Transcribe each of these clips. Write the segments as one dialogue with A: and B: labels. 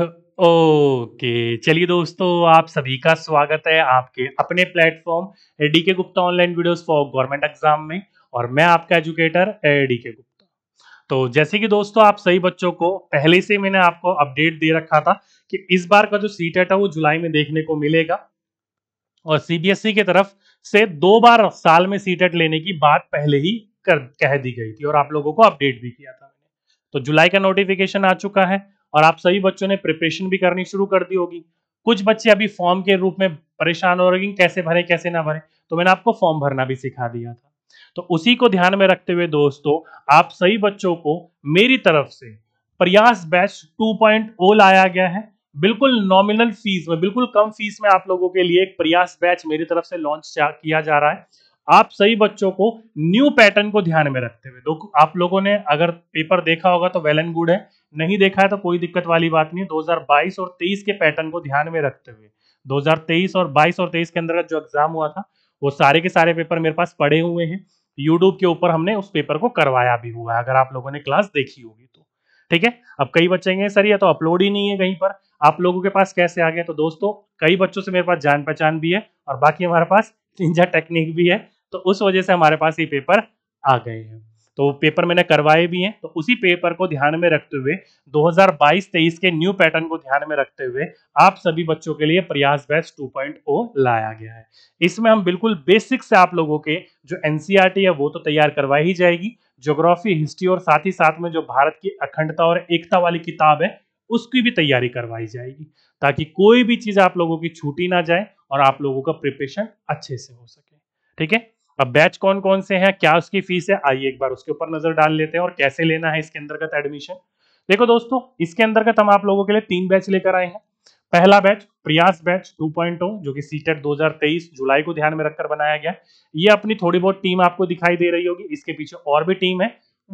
A: okay चलिए दोस्तों आप सभी का स्वागत है आपके अपने platform D K Gupta online videos for government exam में और मैं आपका एजुकेटर डी के गुप्ता तो जैसे कि दोस्तों आप सही बच्चों को पहले से मैंने आपको अपडेट दे रखा था कि इस बार का जो सी है वो जुलाई में देखने को मिलेगा और सीबीएसई e की तरफ से दो बार साल में सी लेने की बात पहले ही कर कह दी गई थी और आप लोगों को अपडेट भी किया था तो जुलाई का नोटिफिकेशन आ चुका है और आप सभी बच्चों ने प्रिपरेशन भी करनी शुरू कर दी होगी कुछ बच्चे अभी फॉर्म के रूप में परेशान हो रहे हैं कैसे भरे कैसे ना भरे तो मैंने आपको फॉर्म भरना भी सिखा दिया था तो उसी को ध्यान में रखते हुए दोस्तों आप सही बच्चों को मेरी तरफ से प्रयास बैच 2.0 लाया गया है बिल्कुल नॉमिनल फीस में बिल्कुल कम फीस में आप लोगों के लिए एक प्रयास बैच मेरी तरफ से लॉन्च किया जा रहा है आप सही बच्चों को न्यू पैटर्न को ध्यान में रखते हुए आप लोगों ने अगर पेपर देखा होगा तो वेल एंड गुड है नहीं देखा है तो कोई दिक्कत वाली बात नहीं 2022 और 23 के पैटर्न को ध्यान में रखते हुए 2023 और 22 और 23 के अंदर जो एग्जाम हुआ था वो सारे के सारे पेपर मेरे पास पड़े हुए हैं यूट्यूब के ऊपर हमने उस पेपर को करवाया भी हुआ है अगर आप लोगों ने क्लास देखी होगी तो ठीक है अब कई बच्चे हैं सर या तो अपलोड ही नहीं है कहीं पर आप लोगों के पास कैसे आ गए तो दोस्तों कई बच्चों से मेरे पास जान पहचान भी है और बाकी हमारे पास इंजा टेक्निक भी है तो उस वजह से हमारे पास ये पेपर आ गए हैं तो पेपर मैंने करवाए भी हैं तो उसी पेपर को ध्यान में रखते हुए 2022-23 के न्यू पैटर्न को ध्यान में रखते हुए आप सभी बच्चों के लिए प्रयास पॉइंट ओ लाया गया है इसमें हम बिल्कुल बेसिक से आप लोगों के जो एनसीईआरटी e है वो तो तैयार करवाई ही जाएगी ज्योग्राफी हिस्ट्री और साथ ही साथ में जो भारत की अखंडता और एकता वाली किताब है उसकी भी तैयारी करवाई जाएगी ताकि कोई भी चीज़ आप लोगों की छूटी ना जाए और आप लोगों का प्रिपरेशन अच्छे से हो सके ठीक है अब बैच कौन कौन से हैं क्या उसकी फीस है आइए एक बार उसके ऊपर नजर डाल लेते हैं और कैसे लेना है इसके अंतर्गत एडमिशन देखो दोस्तों इसके अंतर्गत हम आप लोगों के लिए तीन बैच लेकर आए हैं पहला बैच प्रयास बैच 2.0 जो कि सीटेट 2023 जुलाई को ध्यान में रखकर बनाया गया ये अपनी थोड़ी बहुत टीम आपको दिखाई दे रही होगी इसके पीछे और भी टीम है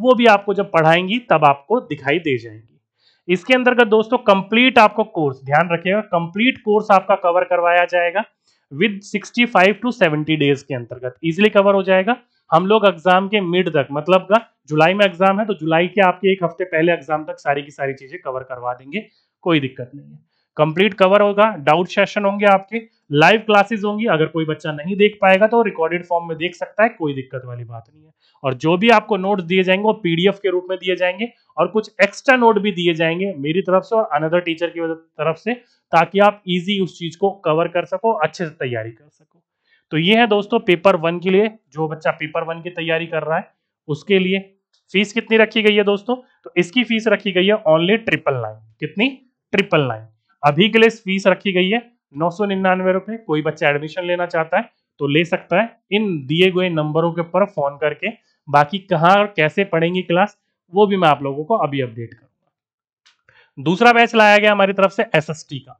A: वो भी आपको जब पढ़ाएंगी तब आपको दिखाई दे जाएंगी इसके अंतर्गत दोस्तों कंप्लीट आपको कोर्स ध्यान रखिएगा कंप्लीट कोर्स आपका कवर करवाया जाएगा विद 65 टू 70 डेज के अंतर्गत इजिली कवर हो जाएगा हम लोग एग्जाम के मिड तक मतलब का जुलाई में एग्जाम है तो जुलाई के आपके एक हफ्ते पहले एग्जाम तक सारी की सारी चीजें कवर करवा देंगे कोई दिक्कत नहीं है कंप्लीट कवर होगा डाउट सेशन होंगे आपके लाइव क्लासेस होंगी अगर कोई बच्चा नहीं देख पाएगा तो रिकॉर्डेड फॉर्म में देख सकता है कोई दिक्कत वाली बात नहीं है और जो भी आपको नोट दिए जाएंगे वो पीडीएफ के रूप में दिए जाएंगे और कुछ एक्स्ट्रा नोट भी दिए जाएंगे मेरी तरफ से और अनदर टीचर की तरफ से ताकि आप इजी उस चीज को कवर कर सको अच्छे से तैयारी कर सको तो ये है दोस्तों पेपर वन के लिए जो बच्चा पेपर वन की तैयारी कर रहा है उसके लिए फीस कितनी रखी गई है दोस्तों तो इसकी फीस रखी गई है ओनली ट्रिपल नाइन कितनी ट्रिपल नाइन अभी के लिए फीस रखी गई है नौ सौ निन्यानवे रुपए कोई बच्चा एडमिशन लेना चाहता है तो ले सकता है इन दिए गए नंबरों के ऊपर फोन करके बाकी कहाँ और कैसे पढ़ेंगे क्लास वो भी मैं आप लोगों को अभी अपडेट करूंगा दूसरा बैच लाया गया हमारी तरफ से एस का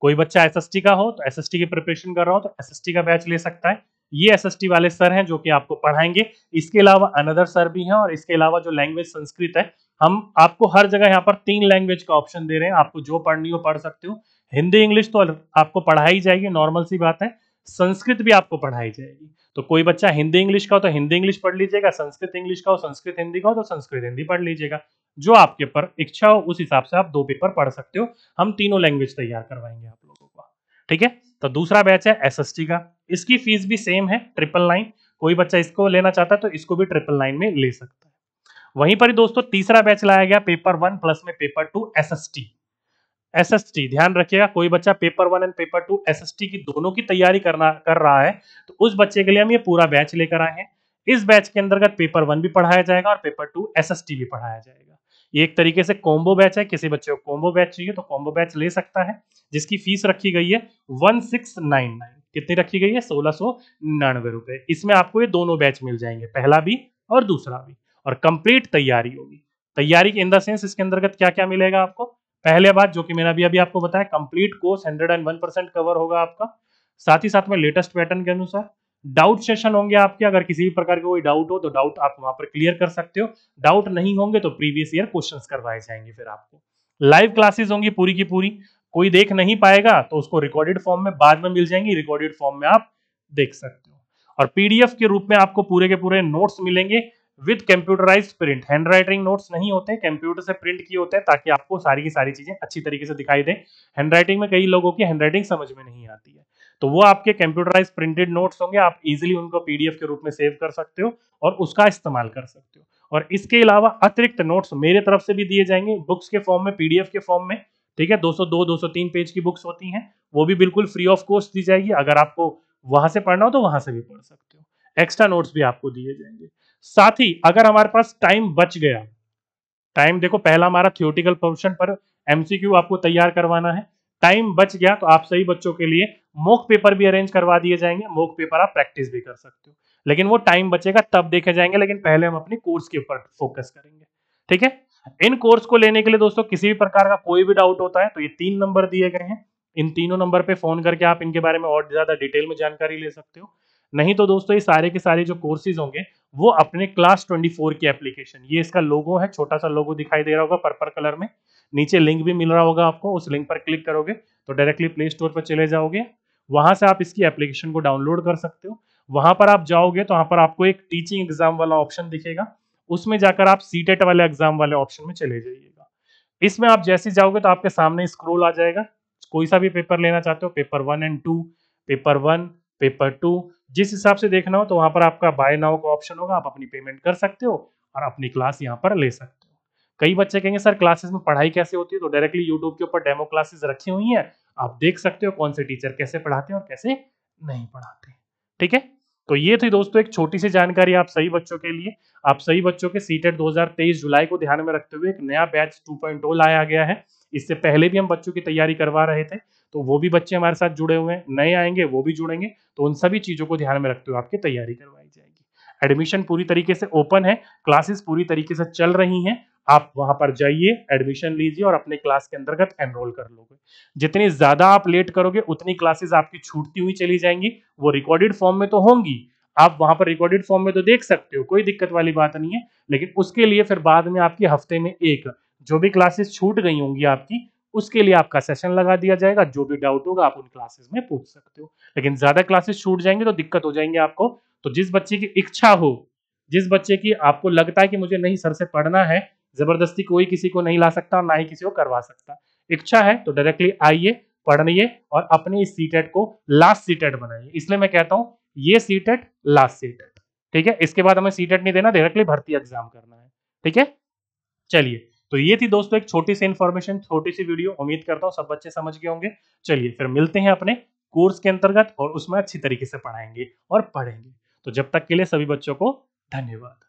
A: कोई बच्चा एस का हो तो एस की प्रिपरेशन कर रहा हो तो एस का बैच ले सकता है ये एस वाले सर हैं जो कि आपको पढ़ाएंगे इसके अलावा अनदर सर भी हैं और इसके अलावा जो लैंग्वेज संस्कृत है हम आपको हर जगह यहाँ पर तीन लैंग्वेज का ऑप्शन दे रहे हैं आपको जो पढ़नी हो पढ़ सकते हो हिंदी इंग्लिश तो आपको पढ़ाई जाएगी नॉर्मल सी बात है संस्कृत भी आपको पढ़ाई जाएगी तो कोई बच्चा हिंदी इंग्लिश का हो तो हिंदी इंग्लिश पढ़ लीजिएगा संस्कृत इंग्लिश का हो संस्कृत हिंदी का हो तो संस्कृत हिंदी पढ़ लीजिएगा जो आपके पर इच्छा हो उस हिसाब से आप दो पेपर पढ़ सकते हो हम तीनों लैंग्वेज तैयार करवाएंगे आप लोगों को ठीक है तो दूसरा बैच है एस का इसकी फीस भी सेम है ट्रिपल नाइन कोई बच्चा इसको लेना चाहता है तो इसको भी ट्रिपल नाइन में ले सकता है वहीं पर ही दोस्तों तीसरा बैच लाया गया पेपर वन प्लस में पेपर टू एस एसएसटी ध्यान रखिएगा कोई बच्चा paper one and paper two SST की दोनों की तैयारी करना कर रहा है तो उस बच्चे के लिए हम ये पूरा बैच लेकर आए हैं इस बैच के अंतर्गत पेपर वन भी पढ़ाया जाएगा और पेपर टू एसएसटी भी पढ़ाया जाएगा ये एक तरीके से कॉम्बो बैच है किसी बच्चे को कॉम्बो बैच चाहिए तो कॉम्बो बैच ले सकता है जिसकी फीस रखी गई है वन सिक्स नाइन नाइन कितनी रखी गई है सोलह सौ निन्यानवे रुपए इसमें आपको ये दोनों बैच मिल जाएंगे पहला भी और दूसरा भी और कंप्लीट तैयारी होगी तैयारी के इन द सेंस इसके अंतर्गत क्या क्या मिलेगा आपको पहले बात जो कि मैंने अभी अभी आपको बताया complete course hundred and one percent cover होगा आपका साथ ही साथ में लेटेस्ट पैटर्न के अनुसार डाउट सेशन होंगे आपके अगर किसी भी प्रकार के कोई डाउट हो तो डाउट आप वहां पर क्लियर कर सकते हो डाउट नहीं होंगे तो प्रीवियस ईयर क्वेश्चन करवाए जाएंगे फिर आपको लाइव क्लासेस होंगी पूरी की पूरी कोई देख नहीं पाएगा तो उसको रिकॉर्डेड फॉर्म में बाद में मिल जाएंगी रिकॉर्डेड फॉर्म में आप देख सकते हो और पीडीएफ के रूप में आपको पूरे के पूरे नोट्स मिलेंगे with computerise print handwriting notes नहीं होते कंप्यूटर से प्रिंट किए होते हैं ताकि आपको सारी की सारी चीजें अच्छी तरीके से दिखाई दें हैंड राइटिंग में कई लोगों की हैंड राइटिंग समझ में नहीं आती है तो वो आपके कंप्यूटराइज प्रिंटेड नोट्स होंगे आप इजिली उनको पीडीएफ के रूप में सेव कर सकते हो और उसका इस्तेमाल कर सकते हो और इसके अलावा अतिरिक्त नोट्स मेरे तरफ से भी दिए जाएंगे बुक्स के फॉर्म में पीडीएफ के फॉर्म में ठीक है 202 203 पेज की बुक्स होती हैं वो भी बिल्कुल फ्री ऑफ कॉस्ट दी जाएगी अगर आपको वहां से पढ़ना हो तो वहां से भी पढ़ सकते हो एक्स्ट्रा नोट्स भी आपको दिए जाएंगे साथ ही अगर हमारे पास टाइम बच गया टाइम देखो पहला हमारा थियोटिकल पोर्शन पर एमसीक्यू आपको तैयार करवाना है टाइम बच गया तो आप सही बच्चों के लिए मोक पेपर भी अरेंज करवा दिए जाएंगे मोक पेपर आप प्रैक्टिस भी कर सकते हो लेकिन वो टाइम बचेगा तब देखे जाएंगे लेकिन पहले हम अपने कोर्स के ऊपर फोकस करेंगे ठीक है इन कोर्स को लेने के लिए दोस्तों किसी भी प्रकार का कोई भी डाउट होता है तो ये तीन नंबर दिए गए हैं इन तीनों नंबर पे फोन करके आप इनके बारे में और ज्यादा डिटेल में जानकारी ले सकते हो नहीं तो दोस्तों ये सारे के सारे जो कोर्सेज होंगे वो अपने क्लास 24 की एप्लीकेशन ये इसका लोगो है छोटा सा लोगो दिखाई दे रहा होगा पर्पल कलर में नीचे लिंक भी मिल रहा होगा आपको उस लिंक पर क्लिक करोगे तो डायरेक्टली प्ले स्टोर पर चले जाओगे वहां से आप इसकी एप्लीकेशन को डाउनलोड कर सकते हो वहां पर आप जाओगे तो वहां पर आपको एक टीचिंग एग्जाम वाला ऑप्शन दिखेगा उसमें जाकर आप सी e वाले एग्जाम वाले ऑप्शन में चले जाइएगा इसमें आप जैसे जाओगे तो आपके सामने स्क्रोल आ जाएगा कोई सा भी पेपर लेना चाहते हो paper one and two paper one paper two जिस हिसाब से देखना हो तो वहां पर आपका बाय नाउ का ऑप्शन होगा आप अपनी पेमेंट कर सकते हो और अपनी क्लास यहाँ पर ले सकते हो कई बच्चे कहेंगे सर क्लासेस में पढ़ाई कैसे होती है तो डायरेक्टली यूट्यूब के ऊपर डेमो क्लासेस रखी हुई है आप देख सकते हो कौन से टीचर कैसे पढ़ाते हैं और कैसे नहीं पढ़ाते ठीक है तो ये थी दोस्तों एक छोटी सी जानकारी आप सही बच्चों के लिए आप सही बच्चों के सीटेट 2023 जुलाई को ध्यान में रखते हुए एक नया बैच 2.0 लाया गया है इससे पहले भी हम बच्चों की तैयारी करवा रहे थे तो वो भी बच्चे हमारे साथ जुड़े हुए हैं नए आएंगे वो भी जुड़ेंगे तो उन सभी चीज़ों को ध्यान में रखते हुए आपकी तैयारी करवाई जाएगी एडमिशन पूरी तरीके से ओपन है क्लासेस पूरी तरीके से चल रही हैं आप वहां पर जाइए एडमिशन लीजिए और अपने क्लास के अंतर्गत एनरोल कर लोगे जितनी ज्यादा आप लेट करोगे उतनी क्लासेस आपकी छूटती हुई चली जाएंगी वो रिकॉर्डेड फॉर्म में तो होंगी आप वहां पर रिकॉर्डेड फॉर्म में तो देख सकते हो कोई दिक्कत वाली बात नहीं है लेकिन उसके लिए फिर बाद में आपकी हफ्ते में एक जो भी क्लासेस छूट गई होंगी आपकी उसके लिए आपका सेशन लगा दिया जाएगा जो भी डाउट होगा आप उन क्लासेस में पूछ सकते हो लेकिन ज्यादा क्लासेस छूट जाएंगे तो दिक्कत हो जाएंगे आपको तो जिस बच्चे की इच्छा हो जिस बच्चे की आपको लगता है कि मुझे नहीं सर से पढ़ना है जबरदस्ती कोई किसी को नहीं ला सकता और ना ही किसी को करवा सकता इच्छा है तो डायरेक्टली आइए पढ़िए और अपने इस सीटेट e को लास्ट सीटेट e बनाइए इसलिए मैं कहता हूँ ये सीटेट लास्ट सीटेट ठीक है इसके बाद हमें सीटेट e नहीं देना डायरेक्टली भर्ती एग्जाम करना है ठीक है चलिए तो ये थी दोस्तों एक छोटी सी इन्फॉर्मेशन छोटी सी वीडियो उम्मीद करता हूँ सब बच्चे समझ गए होंगे चलिए फिर मिलते हैं अपने कोर्स के अंतर्गत और उसमें अच्छी तरीके से पढ़ाएंगे और पढ़ेंगे तो जब तक के लिए सभी बच्चों को धन्यवाद